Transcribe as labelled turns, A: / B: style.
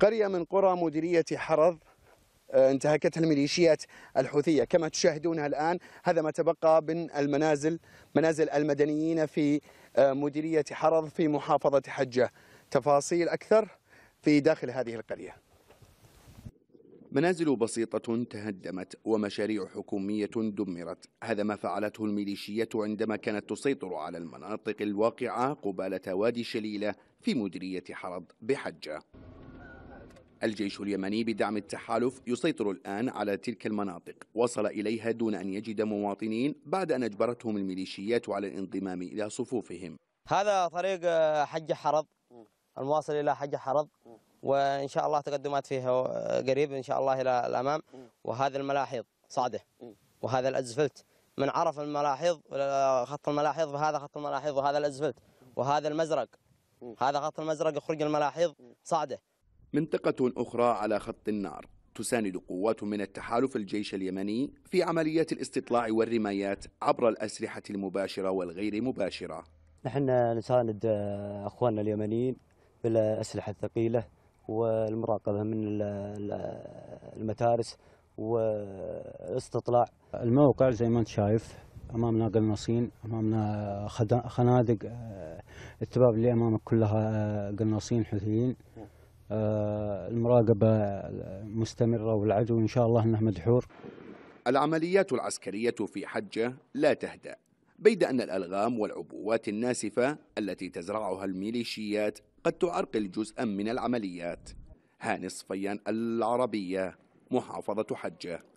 A: قرية من قرى مديرية حرض آه، انتهكتها الميليشيات الحوثية كما تشاهدونها الآن هذا ما تبقى من المنازل منازل المدنيين في آه، مديرية حرض في محافظة حجة تفاصيل أكثر في داخل هذه القرية
B: منازل بسيطة تهدمت ومشاريع حكومية دمرت هذا ما فعلته الميليشيات عندما كانت تسيطر على المناطق الواقعة قبالة وادي شليلة في مديرية حرض بحجة الجيش اليمني بدعم التحالف يسيطر الآن على تلك المناطق وصل إليها دون أن يجد مواطنين بعد أن أجبرتهم الميليشيات على الانضمام إلى صفوفهم
C: هذا طريق آه، حج حرض المواصل إلى حج حرض وإن شاء الله تقدمات فيها آه، قريب إن شاء الله إلى الأمام وهذا الملاحظ صعده وهذا الأزفلت من عرف الملاحظ آه، خط الملاحظ وهذا خط الملاحظ وهذا الأزفلت وهذا المزرق هذا خط المزرق يخرج الملاحظ صعده
B: منطقة أخرى على خط النار تساند قوات من التحالف الجيش اليمني في عمليات الاستطلاع والرمايات عبر الأسلحة المباشرة والغير مباشرة
D: نحن نساند آه، أخواننا اليمنيين بالأسلحة الثقيلة والمراقبة من المتارس واستطلاع
E: الموقع زي ما انت شايف امامنا قناصين امامنا خنادق آه، التباب اللي امامك كلها آه، قناصين حوثيين آه، المراقبة مستمرة والعدو إن شاء الله أنه مدحور
B: العمليات العسكرية في حجة لا تهدأ بيد أن الألغام والعبوات الناسفة التي تزرعها الميليشيات قد تعرقل جزءا من العمليات هاني صفيان العربية محافظة حجة